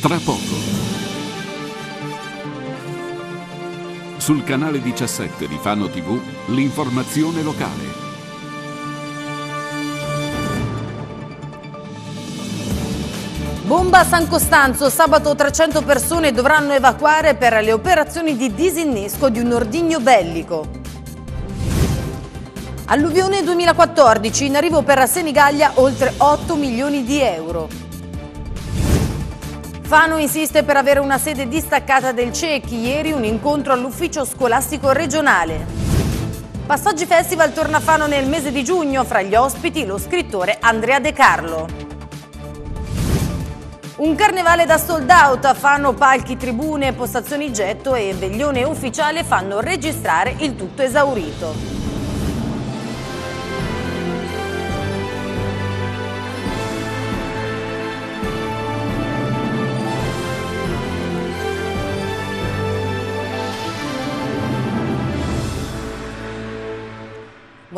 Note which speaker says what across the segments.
Speaker 1: Tra poco. Sul canale 17 di Fano TV, l'informazione locale.
Speaker 2: Bomba San Costanzo, sabato 300 persone dovranno evacuare per le operazioni di disinnesco di un ordigno bellico. Alluvione 2014, in arrivo per Senigallia oltre 8 milioni di euro. Fano insiste per avere una sede distaccata del CEC, ieri un incontro all'ufficio scolastico regionale. Passaggi Festival torna a Fano nel mese di giugno, fra gli ospiti lo scrittore Andrea De Carlo. Un carnevale da sold out a Fano, palchi, tribune, postazioni getto e veglione ufficiale fanno registrare il tutto esaurito.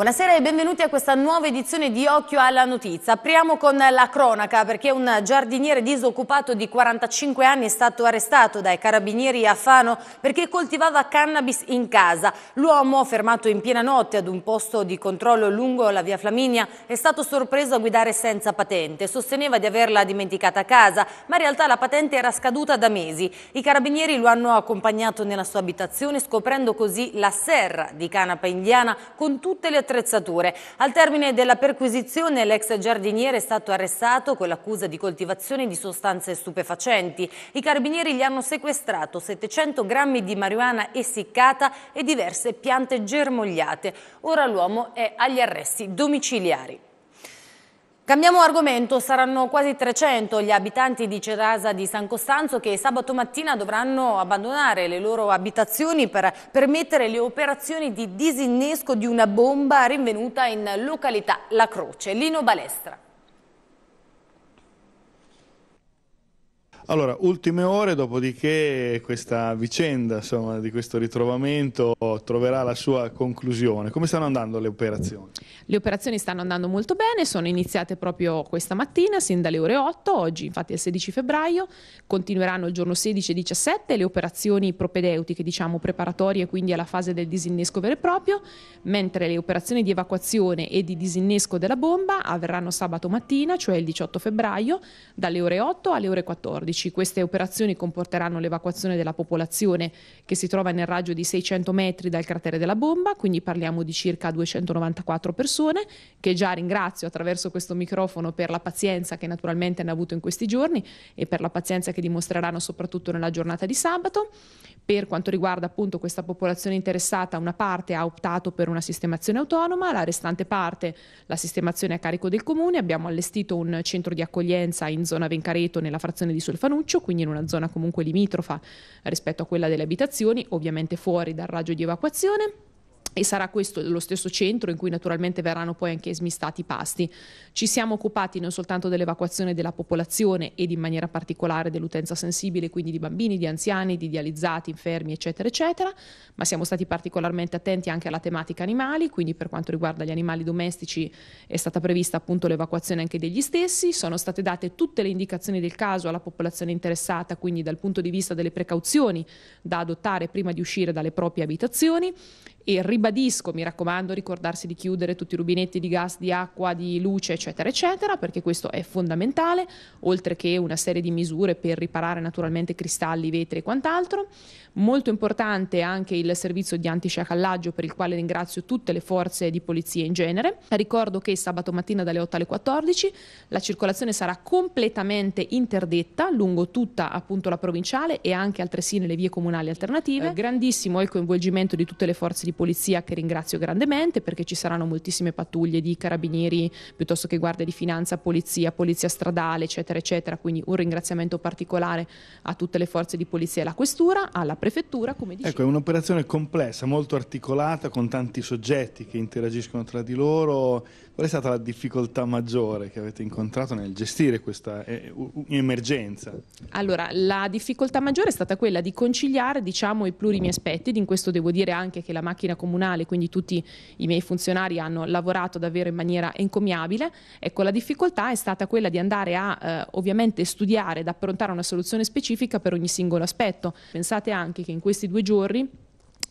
Speaker 2: Buonasera e benvenuti a questa nuova edizione di Occhio alla Notizia. Apriamo con la cronaca perché un giardiniere disoccupato di 45 anni è stato arrestato dai carabinieri a Fano perché coltivava cannabis in casa. L'uomo, fermato in piena notte ad un posto di controllo lungo la via Flaminia, è stato sorpreso a guidare senza patente. Sosteneva di averla dimenticata a casa, ma in realtà la patente era scaduta da mesi. I carabinieri lo hanno accompagnato nella sua abitazione scoprendo così la serra di canapa indiana con tutte le attività attrezzature. Al termine della perquisizione l'ex giardiniere è stato arrestato con l'accusa di coltivazione di sostanze stupefacenti. I carabinieri gli hanno sequestrato 700 grammi di marijuana essiccata e diverse piante germogliate. Ora l'uomo è agli arresti domiciliari. Cambiamo argomento, saranno quasi 300 gli abitanti di Cerasa di San Costanzo che sabato mattina dovranno abbandonare le loro abitazioni per permettere le operazioni di disinnesco di una bomba rinvenuta in località La Croce. Lino Balestra.
Speaker 3: Allora, ultime ore, dopodiché questa vicenda insomma, di questo ritrovamento troverà la sua conclusione. Come stanno andando le operazioni?
Speaker 4: Le operazioni stanno andando molto bene, sono iniziate proprio questa mattina, sin dalle ore 8, oggi infatti è il 16 febbraio, continueranno il giorno 16 e 17 le operazioni propedeutiche, diciamo preparatorie, quindi alla fase del disinnesco vero e proprio, mentre le operazioni di evacuazione e di disinnesco della bomba avverranno sabato mattina, cioè il 18 febbraio, dalle ore 8 alle ore 14. 2015 queste operazioni comporteranno l'evacuazione della popolazione che si trova nel raggio di 600 metri dal cratere della bomba, quindi parliamo di circa 294 persone, che già ringrazio attraverso questo microfono per la pazienza che naturalmente hanno avuto in questi giorni e per la pazienza che dimostreranno soprattutto nella giornata di sabato. Per quanto riguarda appunto questa popolazione interessata, una parte ha optato per una sistemazione autonoma, la restante parte la sistemazione a carico del comune. Abbiamo allestito un centro di accoglienza in zona Vencareto nella frazione di Solferino Fanuccio, quindi in una zona comunque limitrofa rispetto a quella delle abitazioni, ovviamente fuori dal raggio di evacuazione e sarà questo lo stesso centro in cui naturalmente verranno poi anche smistati i pasti. Ci siamo occupati non soltanto dell'evacuazione della popolazione ed in maniera particolare dell'utenza sensibile, quindi di bambini, di anziani, di dializzati, infermi, eccetera, eccetera, ma siamo stati particolarmente attenti anche alla tematica animali, quindi per quanto riguarda gli animali domestici è stata prevista appunto l'evacuazione anche degli stessi, sono state date tutte le indicazioni del caso alla popolazione interessata, quindi dal punto di vista delle precauzioni da adottare prima di uscire dalle proprie abitazioni e ribadisco, mi raccomando, ricordarsi di chiudere tutti i rubinetti di gas, di acqua, di luce, eccetera, eccetera, perché questo è fondamentale, oltre che una serie di misure per riparare naturalmente cristalli, vetri e quant'altro. Molto importante anche il servizio di antisciacallaggio per il quale ringrazio tutte le forze di polizia in genere. Ricordo che sabato mattina dalle 8 alle 14 la circolazione sarà completamente interdetta lungo tutta appunto la provinciale e anche altresì nelle vie comunali alternative. Eh, grandissimo è il coinvolgimento di tutte le forze di di polizia che ringrazio grandemente perché ci saranno moltissime pattuglie di carabinieri piuttosto che guardie di finanza, polizia, polizia stradale, eccetera, eccetera. Quindi un ringraziamento particolare a tutte le forze di polizia e alla questura, alla prefettura, come dicevo. Ecco,
Speaker 3: è un'operazione complessa, molto articolata, con tanti soggetti che interagiscono tra di loro. Qual è stata la difficoltà maggiore che avete incontrato nel gestire questa eh, emergenza?
Speaker 4: Allora, la difficoltà maggiore è stata quella di conciliare, diciamo, i plurimi aspetti, di questo devo dire anche che la macchina macchina comunale, quindi tutti i miei funzionari hanno lavorato davvero in maniera encomiabile. Ecco, la difficoltà è stata quella di andare a eh, ovviamente studiare ed approntare una soluzione specifica per ogni singolo aspetto. Pensate anche che in questi due giorni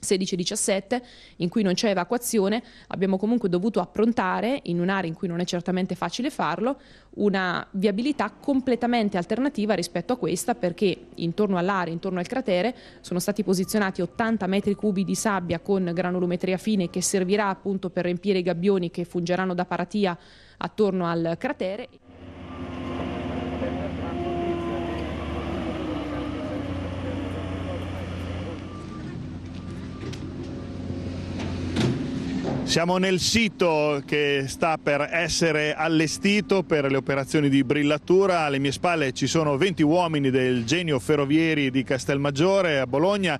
Speaker 4: 16-17 in cui non c'è evacuazione, abbiamo comunque dovuto approntare, in un'area in cui non è certamente facile farlo, una viabilità completamente alternativa rispetto a questa perché intorno all'area, intorno al cratere, sono stati posizionati 80 metri cubi di sabbia con granulometria fine che servirà appunto per riempire i gabbioni che fungeranno da paratia attorno al cratere.
Speaker 3: Siamo nel sito che sta per essere allestito per le operazioni di brillatura. Alle mie spalle ci sono 20 uomini del genio ferrovieri di Castelmaggiore a Bologna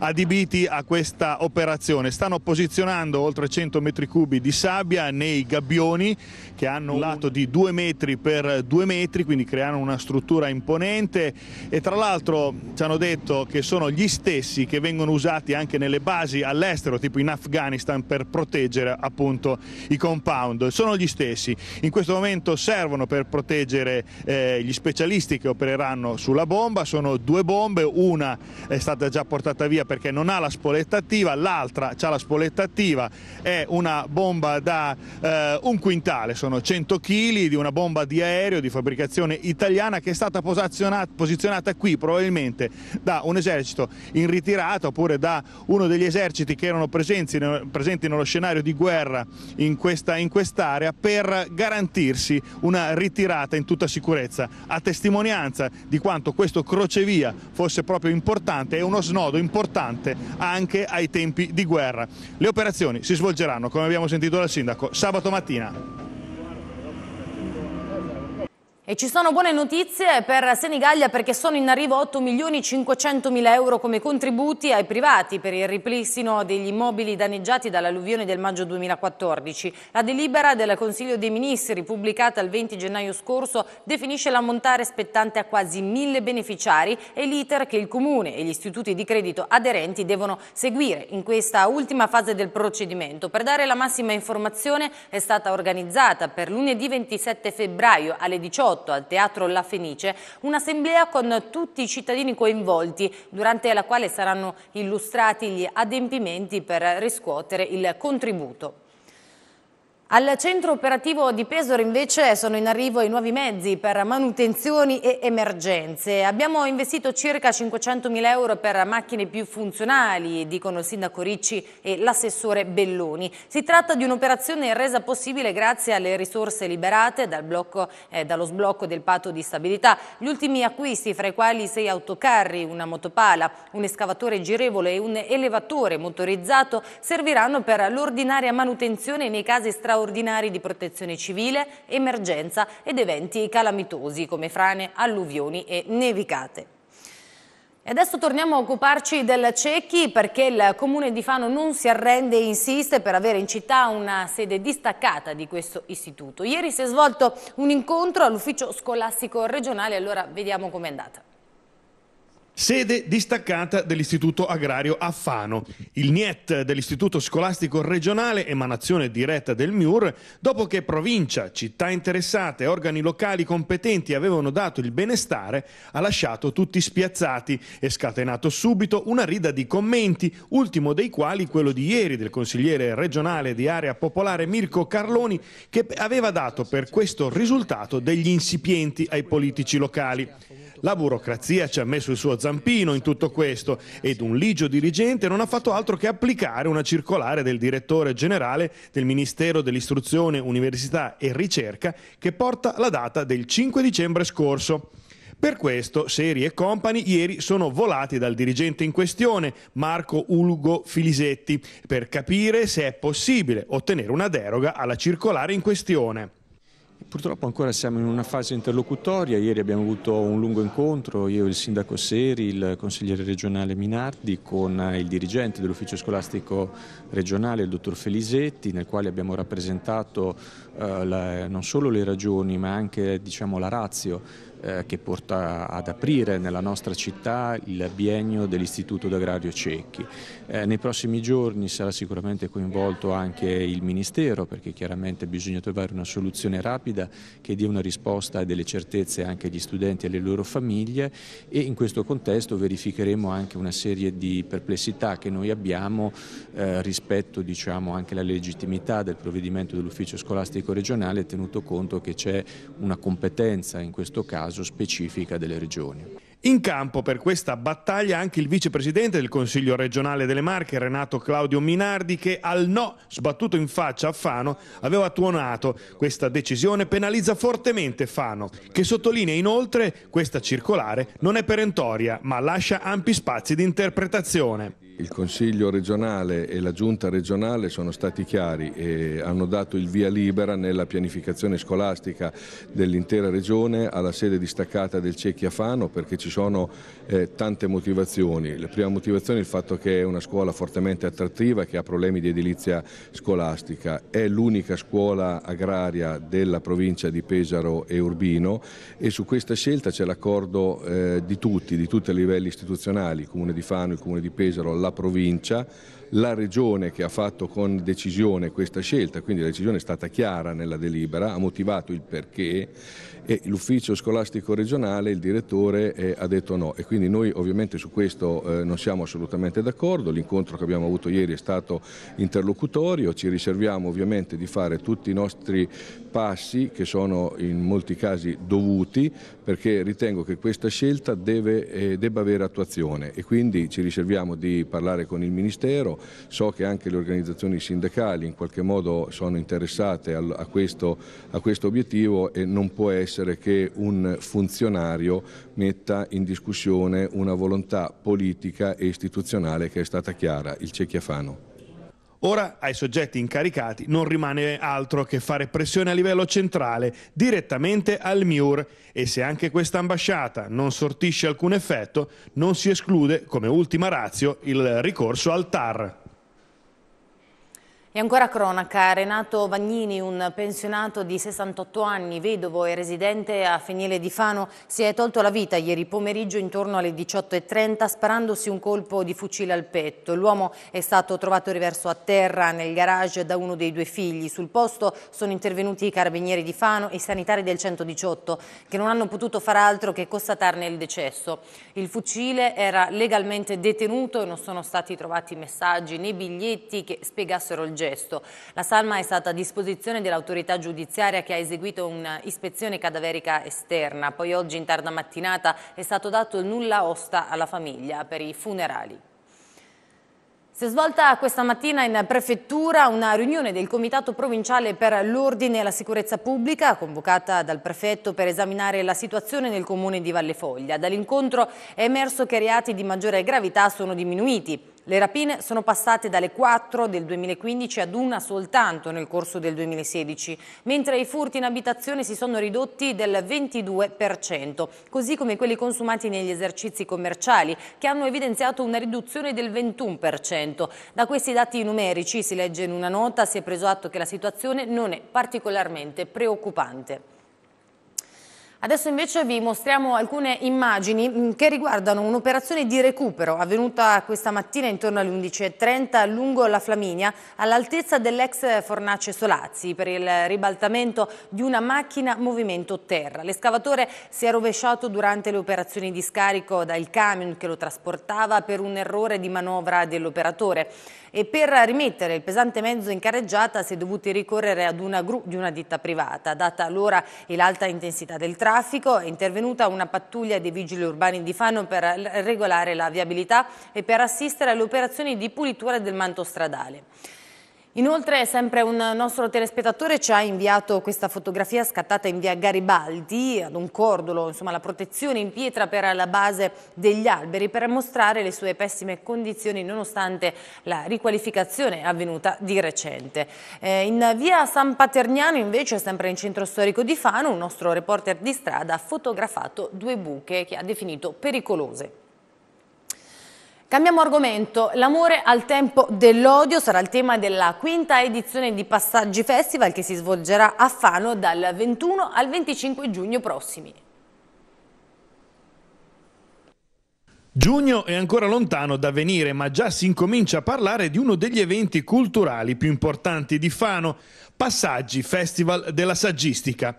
Speaker 3: adibiti a questa operazione. Stanno posizionando oltre 100 metri cubi di sabbia nei gabbioni che hanno un lato di 2 metri per 2 metri, quindi creano una struttura imponente e tra l'altro ci hanno detto che sono gli stessi che vengono usati anche nelle basi all'estero, tipo in Afghanistan, per proteggere proteggere appunto i compound. Sono gli stessi. In questo momento servono per proteggere eh, gli specialisti che opereranno sulla bomba. Sono due bombe, una è stata già portata via perché non ha la spoletta attiva, l'altra ha la spoletta attiva. È una bomba da eh, un quintale, sono 100 kg di una bomba di aereo di fabbricazione italiana che è stata posizionata, posizionata qui probabilmente da un esercito in ritirata oppure da uno degli eserciti che erano presenti, presenti nello scenario azione di guerra in, questa, in quest'area per garantirsi una ritirata in tutta sicurezza, a testimonianza di quanto questo crocevia fosse proprio importante e uno snodo importante anche ai tempi di guerra. Le operazioni si svolgeranno, come abbiamo sentito dal sindaco, sabato mattina.
Speaker 2: E ci sono buone notizie per Senigallia perché sono in arrivo 8 milioni 500 mila euro come contributi ai privati per il ripristino degli immobili danneggiati dall'alluvione del maggio 2014. La delibera del Consiglio dei Ministri pubblicata il 20 gennaio scorso definisce l'ammontare spettante a quasi mille beneficiari e l'iter che il Comune e gli istituti di credito aderenti devono seguire in questa ultima fase del procedimento. Per dare la massima informazione è stata organizzata per lunedì 27 febbraio alle 18 18 al Teatro La Fenice un'assemblea con tutti i cittadini coinvolti durante la quale saranno illustrati gli adempimenti per riscuotere il contributo. Al centro operativo di Pesaro invece sono in arrivo i nuovi mezzi per manutenzioni e emergenze. Abbiamo investito circa 500.000 euro per macchine più funzionali, dicono il sindaco Ricci e l'assessore Belloni. Si tratta di un'operazione resa possibile grazie alle risorse liberate dal blocco, eh, dallo sblocco del patto di stabilità. Gli ultimi acquisti, fra i quali sei autocarri, una motopala, un escavatore girevole e un elevatore motorizzato, serviranno per l'ordinaria manutenzione nei casi straordinari straordinari di protezione civile, emergenza ed eventi calamitosi come frane, alluvioni e nevicate. E adesso torniamo a occuparci del Cecchi perché il comune di Fano non si arrende e insiste per avere in città una sede distaccata di questo istituto. Ieri si è svolto un incontro all'ufficio scolastico regionale, allora vediamo com'è andata
Speaker 3: sede distaccata dell'Istituto Agrario a Fano. Il NIET dell'Istituto Scolastico Regionale, emanazione diretta del MIUR, dopo che provincia, città interessate e organi locali competenti avevano dato il benestare, ha lasciato tutti spiazzati e scatenato subito una rida di commenti, ultimo dei quali quello di ieri del consigliere regionale di area popolare Mirko Carloni, che aveva dato per questo risultato degli insipienti ai politici locali. La burocrazia ci ha messo il suo zampino in tutto questo ed un ligio dirigente non ha fatto altro che applicare una circolare del direttore generale del Ministero dell'Istruzione, Università e Ricerca che porta la data del 5 dicembre scorso. Per questo Seri e Company ieri sono volati dal dirigente in questione, Marco Ulgo Filisetti, per capire se è possibile ottenere una deroga alla circolare in questione. Purtroppo ancora siamo in una fase interlocutoria, ieri abbiamo avuto un lungo incontro,
Speaker 5: io, il sindaco Seri, il consigliere regionale Minardi con il dirigente dell'ufficio scolastico regionale, il dottor Felisetti, nel quale abbiamo rappresentato eh, la, non solo le ragioni ma anche diciamo, la razio eh, che porta ad aprire nella nostra città il biennio dell'Istituto d'Agrario Cecchi. Eh, nei prossimi giorni sarà sicuramente coinvolto anche il Ministero perché chiaramente bisogna trovare una soluzione rapida che dia una risposta e delle certezze anche agli studenti e alle loro famiglie e in questo contesto verificheremo anche una serie di perplessità che noi abbiamo eh, rispetto diciamo, anche alla legittimità del provvedimento dell'ufficio scolastico regionale tenuto conto che c'è una competenza in questo caso caso specifica delle regioni.
Speaker 3: In campo per questa battaglia anche il vicepresidente del Consiglio regionale delle Marche, Renato Claudio Minardi, che al no sbattuto in faccia a Fano aveva tuonato. Questa decisione penalizza fortemente Fano, che sottolinea inoltre questa circolare non è perentoria, ma lascia ampi spazi di interpretazione
Speaker 1: il Consiglio regionale e la Giunta regionale sono stati chiari e hanno dato il via libera nella pianificazione scolastica dell'intera regione alla sede distaccata del Cecchi a Fano perché ci sono eh, tante motivazioni. La prima motivazione è il fatto che è una scuola fortemente attrattiva che ha problemi di edilizia scolastica, è l'unica scuola agraria della provincia di Pesaro e Urbino e su questa scelta c'è l'accordo eh, di tutti, di tutti i livelli istituzionali, il Comune di Fano, il Comune di Pesaro, la provincia la Regione che ha fatto con decisione questa scelta, quindi la decisione è stata chiara nella delibera, ha motivato il perché e l'ufficio scolastico regionale, il direttore eh, ha detto no e quindi noi ovviamente su questo eh, non siamo assolutamente d'accordo, l'incontro che abbiamo avuto ieri è stato interlocutorio, ci riserviamo ovviamente di fare tutti i nostri passi che sono in molti casi dovuti perché ritengo che questa scelta deve, eh, debba avere attuazione e quindi ci riserviamo di parlare con il Ministero, so che anche le organizzazioni sindacali in qualche modo sono interessate a questo, a questo obiettivo e non può essere che un funzionario metta in discussione una volontà politica e istituzionale che è stata chiara, il Cecchiafano.
Speaker 3: Ora ai soggetti incaricati non rimane altro che fare pressione a livello centrale direttamente al MIUR e se anche questa ambasciata non sortisce alcun effetto non si esclude come ultima razio il ricorso al TAR.
Speaker 2: E ancora cronaca, Renato Vagnini, un pensionato di 68 anni, vedovo e residente a Fenile di Fano, si è tolto la vita ieri pomeriggio intorno alle 18.30 sparandosi un colpo di fucile al petto. L'uomo è stato trovato riverso a terra nel garage da uno dei due figli. Sul posto sono intervenuti i carabinieri di Fano e i sanitari del 118 che non hanno potuto far altro che constatarne il decesso. Il fucile era legalmente detenuto e non sono stati trovati messaggi né biglietti che spiegassero il gesto gesto. La salma è stata a disposizione dell'autorità giudiziaria che ha eseguito un'ispezione cadaverica esterna. Poi oggi in tarda mattinata è stato dato il nulla osta alla famiglia per i funerali. Si è svolta questa mattina in prefettura una riunione del Comitato Provinciale per l'Ordine e la Sicurezza Pubblica convocata dal prefetto per esaminare la situazione nel comune di Valle Foglia. Dall'incontro è emerso che i reati di maggiore gravità sono diminuiti. Le rapine sono passate dalle 4 del 2015 ad una soltanto nel corso del 2016, mentre i furti in abitazione si sono ridotti del 22%, così come quelli consumati negli esercizi commerciali, che hanno evidenziato una riduzione del 21%. Da questi dati numerici, si legge in una nota, si è preso atto che la situazione non è particolarmente preoccupante. Adesso invece vi mostriamo alcune immagini mm, che riguardano un'operazione di recupero avvenuta questa mattina intorno alle 11.30 lungo la Flaminia all'altezza dell'ex Fornace Solazzi per il ribaltamento di una macchina movimento terra. L'escavatore si è rovesciato durante le operazioni di scarico dal camion che lo trasportava per un errore di manovra dell'operatore e per rimettere il pesante mezzo in carreggiata si è dovuti ricorrere ad una gru di una ditta privata. Data l'ora e l'alta intensità del traffico è intervenuta una pattuglia dei vigili urbani di Fano per regolare la viabilità e per assistere alle operazioni di pulitura del manto stradale. Inoltre sempre un nostro telespettatore ci ha inviato questa fotografia scattata in via Garibaldi ad un cordolo, insomma la protezione in pietra per la base degli alberi per mostrare le sue pessime condizioni nonostante la riqualificazione avvenuta di recente. Eh, in via San Paterniano invece, sempre in centro storico di Fano, un nostro reporter di strada ha fotografato due buche che ha definito pericolose. Cambiamo argomento, l'amore al tempo dell'odio sarà il tema della quinta edizione di Passaggi Festival che si svolgerà a Fano dal 21 al 25 giugno prossimi.
Speaker 3: Giugno è ancora lontano da venire, ma già si incomincia a parlare di uno degli eventi culturali più importanti di Fano, Passaggi Festival della Saggistica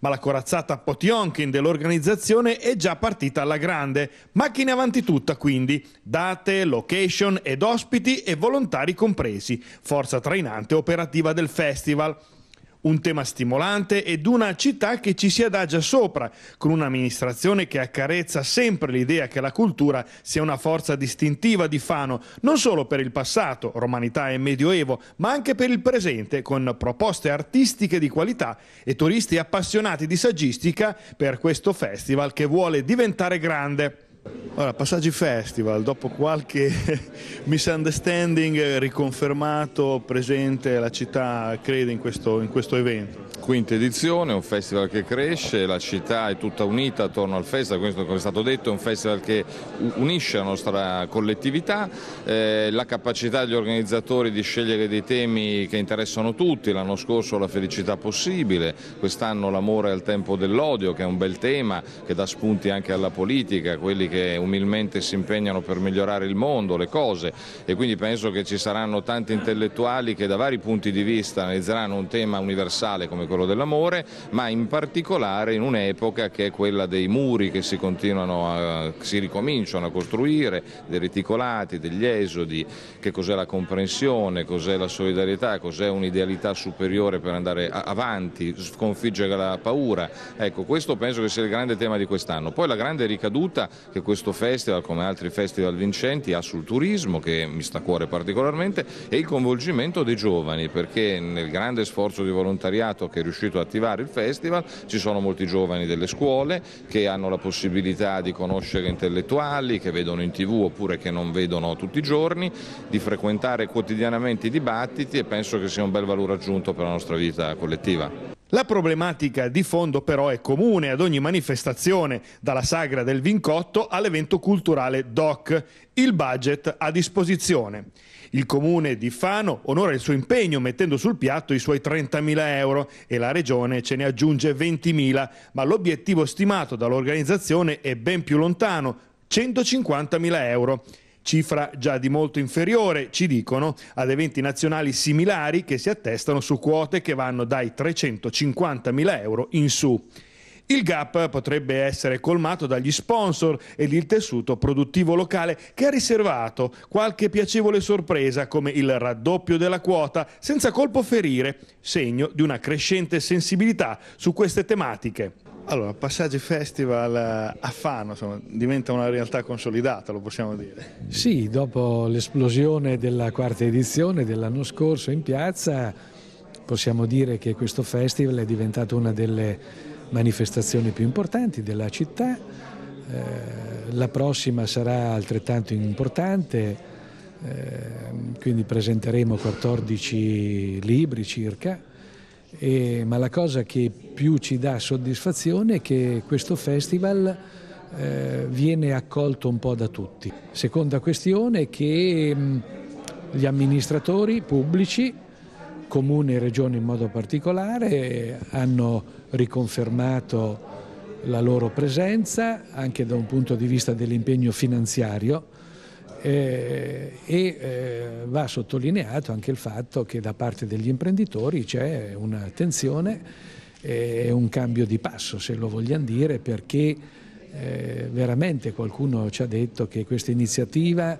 Speaker 3: ma la corazzata Potionkin dell'organizzazione è già partita alla grande. Macchine avanti tutta quindi, date, location ed ospiti e volontari compresi, forza trainante operativa del festival un tema stimolante ed una città che ci si adagia sopra, con un'amministrazione che accarezza sempre l'idea che la cultura sia una forza distintiva di Fano, non solo per il passato, romanità e medioevo, ma anche per il presente, con proposte artistiche di qualità e turisti appassionati di saggistica per questo festival che vuole diventare grande. Allora, Passaggi Festival, dopo qualche misunderstanding, riconfermato, presente la città crede in questo, in questo evento
Speaker 6: quinta edizione, un festival che cresce, la città è tutta unita attorno al festival, questo come è stato detto è un festival che unisce la nostra collettività, eh, la capacità degli organizzatori di scegliere dei temi che interessano tutti, l'anno scorso la felicità possibile, quest'anno l'amore al tempo dell'odio che è un bel tema che dà spunti anche alla politica, quelli che umilmente si impegnano per migliorare il mondo, le cose e quindi penso che ci saranno tanti intellettuali che da vari punti di vista analizzeranno un tema universale come quello secolo dell'amore, ma in particolare in un'epoca che è quella dei muri che si continuano a, si ricominciano a costruire, dei reticolati, degli esodi, che cos'è la comprensione, cos'è la solidarietà, cos'è un'idealità superiore per andare avanti, sconfiggere la paura. Ecco, questo penso che sia il grande tema di quest'anno. Poi la grande ricaduta che questo festival, come altri festival vincenti, ha sul turismo, che mi sta a cuore particolarmente, e il coinvolgimento dei giovani, perché nel grande sforzo di volontariato che riuscito a attivare il festival, ci sono molti giovani delle scuole che hanno la possibilità di conoscere intellettuali, che vedono in tv oppure che non vedono tutti i giorni, di frequentare quotidianamente i dibattiti e penso che sia un bel valore aggiunto per la nostra vita collettiva. La
Speaker 3: problematica di fondo però è comune ad ogni manifestazione, dalla sagra del Vincotto all'evento culturale DOC, il budget a disposizione. Il comune di Fano onora il suo impegno mettendo sul piatto i suoi 30.000 euro e la regione ce ne aggiunge 20.000, ma l'obiettivo stimato dall'organizzazione è ben più lontano, 150.000 euro cifra già di molto inferiore, ci dicono, ad eventi nazionali similari che si attestano su quote che vanno dai 350.000 euro in su. Il gap potrebbe essere colmato dagli sponsor ed il tessuto produttivo locale che ha riservato qualche piacevole sorpresa come il raddoppio della quota senza colpo ferire, segno di una crescente sensibilità su queste tematiche. Allora, Passaggi Festival eh, a Fano insomma, diventa una realtà consolidata, lo possiamo dire.
Speaker 5: Sì, dopo l'esplosione della quarta edizione dell'anno scorso in piazza, possiamo dire che questo festival è diventato una delle manifestazioni più importanti della città. Eh, la prossima sarà altrettanto importante, eh, quindi presenteremo 14 libri circa, ma la cosa che più ci dà soddisfazione è che questo festival eh, viene accolto un po' da tutti. Seconda questione è che mm, gli amministratori pubblici Comune e regioni in modo particolare hanno riconfermato la loro presenza anche da un punto di vista dell'impegno finanziario eh, e eh, va sottolineato anche il fatto che da parte degli imprenditori c'è un'attenzione e un cambio di passo se lo vogliamo dire perché eh, veramente qualcuno ci ha detto che questa iniziativa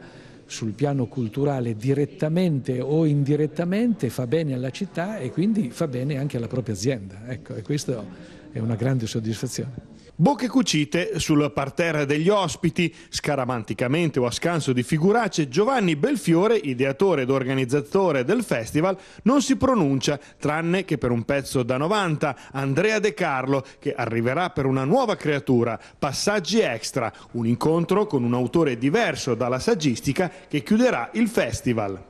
Speaker 5: sul piano culturale direttamente o indirettamente fa bene alla città e quindi fa bene anche alla propria azienda. Ecco, e questo è una grande soddisfazione.
Speaker 3: Bocche cucite sul parterre degli ospiti, scaramanticamente o a scanso di figuracce, Giovanni Belfiore, ideatore ed organizzatore del festival, non si pronuncia, tranne che per un pezzo da 90, Andrea De Carlo, che arriverà per una nuova creatura, Passaggi Extra, un incontro con un autore diverso dalla saggistica che chiuderà il festival.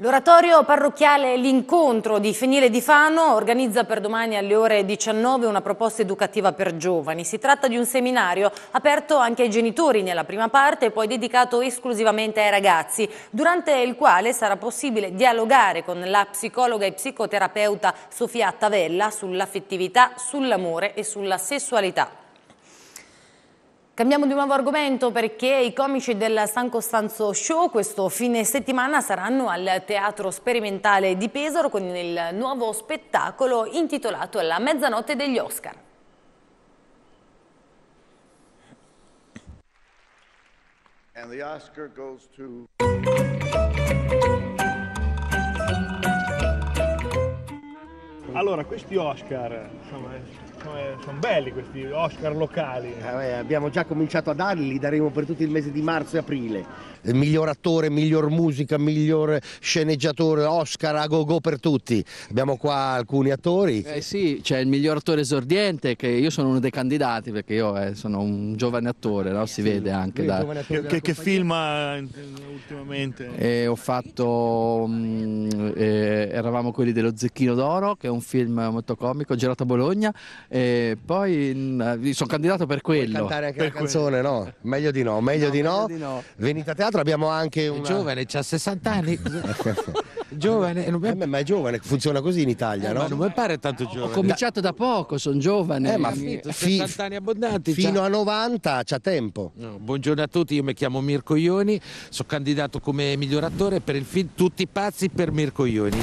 Speaker 2: L'oratorio parrocchiale L'incontro di Fenile di Fano organizza per domani alle ore 19 una proposta educativa per giovani. Si tratta di un seminario aperto anche ai genitori nella prima parte e poi dedicato esclusivamente ai ragazzi, durante il quale sarà possibile dialogare con la psicologa e psicoterapeuta Sofia Tavella sull'affettività, sull'amore e sulla sessualità. Cambiamo di nuovo argomento perché i comici del San Costanzo Show questo fine settimana saranno al Teatro Sperimentale di Pesaro con il nuovo spettacolo intitolato La mezzanotte degli Oscar. And the Oscar
Speaker 3: goes to... Allora, questi Oscar, insomma, insomma, eh, sono belli questi Oscar locali.
Speaker 7: Eh, beh, abbiamo già cominciato a darli, li daremo per tutto il mese di marzo e aprile. Il eh, miglior attore, miglior musica, miglior sceneggiatore, Oscar a go go per tutti. Abbiamo qua alcuni attori. Eh sì, c'è il miglior attore esordiente, che io sono uno dei candidati perché io eh, sono un giovane attore, no? si sì, vede anche.
Speaker 3: Da... Che, che, che film ultimamente? Eh,
Speaker 7: ho fatto, mh, mm, eh, eravamo quelli dello Zecchino d'Oro, che è un film molto comico girato a Bologna e poi mm, eh, sono candidato per quello. Puoi cantare anche per la canzone, quello. no? Meglio di no, meglio, no, di, meglio no. di, no. Venite a teatro, abbiamo anche un una... giovane, ha 60 anni. giovane, non mi... eh, ma è giovane, funziona così in Italia, eh, no? non mi pare tanto giovane. Ho cominciato da poco, sono giovane. Eh, ma fi... 60 anni abbondanti. Fino a 90 c'ha tempo. No, buongiorno a tutti, io mi chiamo Mirko Ioni, sono candidato come miglior attore per il film Tutti pazzi per Mirko Ioni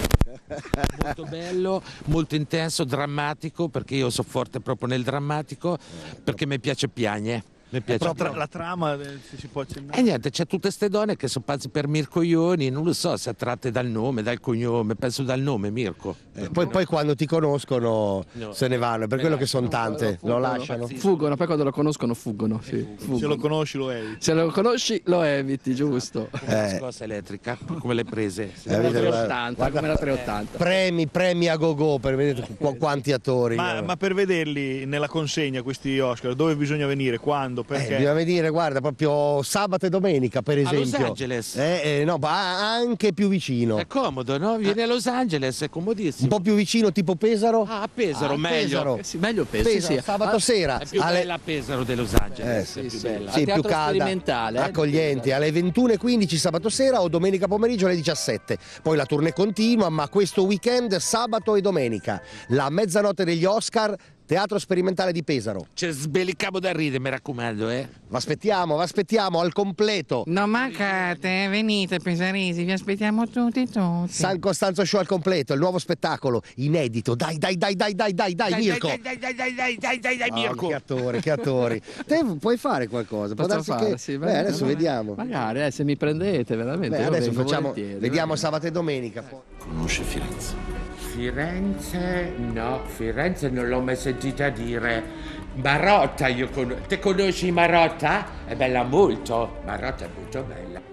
Speaker 7: molto bello, molto intenso, drammatico, perché io so forte proprio nel drammatico, perché mi piace piagne. Mi piace. Però tra, la
Speaker 3: trama eh, se si può accennare.
Speaker 7: E eh, niente, c'è tutte queste donne che sono pazze per Mirko Ioni, non lo so se attratte dal nome, dal cognome, penso dal nome Mirko. Eh, poi, poi, quando ti conoscono no. se ne vanno, per quello eh, che sono tante, lo, lo lasciano. Fuggono, poi quando lo conoscono fuggono, sì. fuggono. fuggono. Se lo conosci lo eviti. Se lo conosci lo eviti, giusto. la eh. Scossa elettrica, come le prese? Eh, come 380, guarda, come la 380. Premi, premi a go-go per vedere qu- quanti attori. Ma, ma
Speaker 3: per vederli nella consegna questi Oscar, dove bisogna venire, quando? periodo. Eh, perché... Eh, bisogna
Speaker 7: venire, guarda, proprio sabato e domenica, per esempio. A Los Angeles. Eh, eh, no, ma anche più vicino. È comodo, no? Vieni a Los Angeles, è comodissimo. Un po' più vicino, tipo Pesaro? Ah, Pesaro, ah, meglio. Pesaro. Eh sì, meglio Pesaro, Pesaro sì. sabato ah, sera. È più alle... bella Pesaro di Los Angeles, eh, sì, è più sì. bella. Sì, più calda, eh, accoglienti. Alle 21.15 sabato sera o domenica pomeriggio alle 17. Poi la tournée continua, ma questo weekend sabato e domenica. La mezzanotte degli Oscar Teatro Sperimentale di Pesaro. Ci sbelicamo da ridere, mi raccomando, eh. V'aspettiamo, v'aspettiamo al completo. Non mancate, venite pesaresi, vi aspettiamo tutti, tutti. San Costanzo Show al completo, il nuovo spettacolo, inedito. Dai, dai, dai, dai, dai, dai, dai, Mirko. Dai, dai, dai, dai, dai, dai, dai, dai Mirko. Che attore, che attori. Te puoi fare qualcosa, Posso può darsi fare, che... Beh, adesso vediamo. Magari, se mi prendete, veramente. Beh, adesso facciamo, vediamo sabato e domenica. Conosce Firenze Firenze, no, Firenze non l'ho mai sentita dire. Marotta, io conosco. te conosci Marotta? È bella molto, Marotta è molto bella.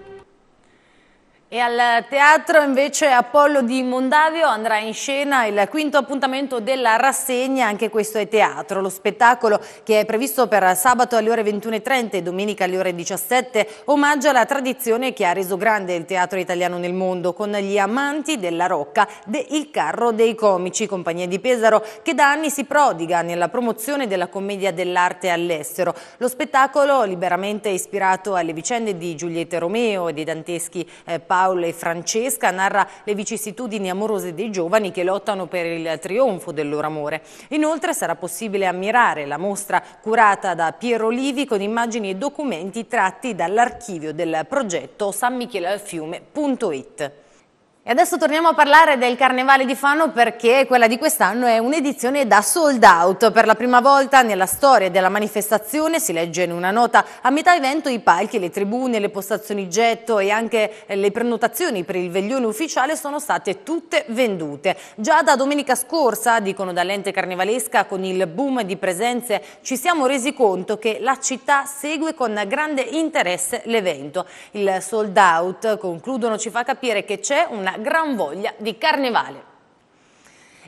Speaker 2: E al teatro invece Apollo di Mondavio andrà in scena il quinto appuntamento della rassegna, anche questo è teatro. Lo spettacolo che è previsto per sabato alle ore 21.30 e domenica alle ore 17 omaggia la tradizione che ha reso grande il teatro italiano nel mondo con gli amanti della rocca de Il Carro dei Comici, compagnia di Pesaro che da anni si prodiga nella promozione della commedia dell'arte all'estero. Lo spettacolo liberamente ispirato alle vicende di Giulietta Romeo e dei danteschi eh, Paolo Paolo e Francesca narra le vicissitudini amorose dei giovani che lottano per il trionfo del loro amore. Inoltre sarà possibile ammirare la mostra curata da Piero Livi con immagini e documenti tratti dall'archivio del progetto sanmichelealfiume.it. E adesso torniamo a parlare del Carnevale di Fano perché quella di quest'anno è un'edizione da sold out. Per la prima volta nella storia della manifestazione si legge in una nota a metà evento i palchi, le tribune, le postazioni getto e anche le prenotazioni per il veglione ufficiale sono state tutte vendute. Già da domenica scorsa, dicono dall'ente carnevalesca, con il boom di presenze ci siamo resi conto che la città segue con grande interesse l'evento. Il sold out, concludono, ci fa capire che c'è una una gran voglia di carnevale.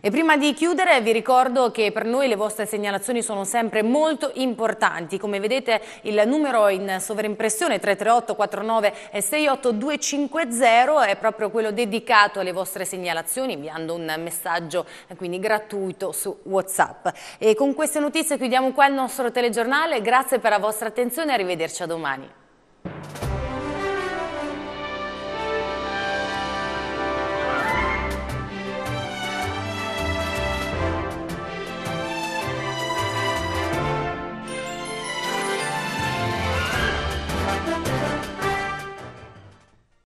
Speaker 2: E prima di chiudere vi ricordo che per noi le vostre segnalazioni sono sempre molto importanti. Come vedete il numero in sovraimpressione 338 49 68 250 è proprio quello dedicato alle vostre segnalazioni inviando un messaggio quindi gratuito su Whatsapp. E con queste notizie chiudiamo qua il nostro telegiornale. Grazie per la vostra attenzione e arrivederci a domani.